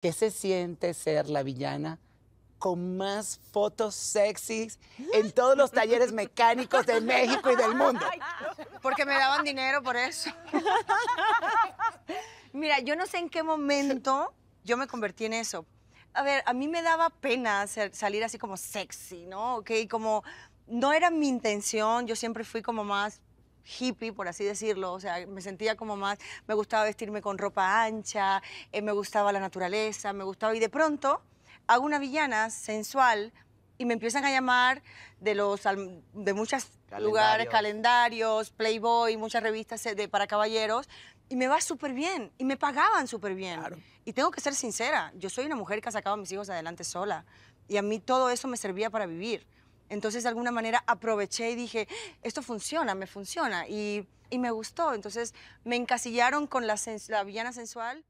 ¿Qué se siente ser la villana con más fotos sexys en todos los talleres mecánicos de México y del mundo? Porque me daban dinero por eso. Mira, yo no sé en qué momento yo me convertí en eso. A ver, a mí me daba pena salir así como sexy, ¿no? Ok, como no era mi intención, yo siempre fui como más hippie, por así decirlo, o sea, me sentía como más, me gustaba vestirme con ropa ancha, eh, me gustaba la naturaleza, me gustaba, y de pronto hago una villana sensual y me empiezan a llamar de los de muchos lugares, calendarios, Playboy, muchas revistas eh, para caballeros, y me va súper bien, y me pagaban súper bien. Y tengo que ser sincera, yo soy una mujer que ha sacado a mis hijos adelante sola, y a mí todo eso me servía para vivir. Entonces, de alguna manera, aproveché y dije, esto funciona, me funciona. Y, me gustó. Entonces, me encasillaron con la, la villana sensual.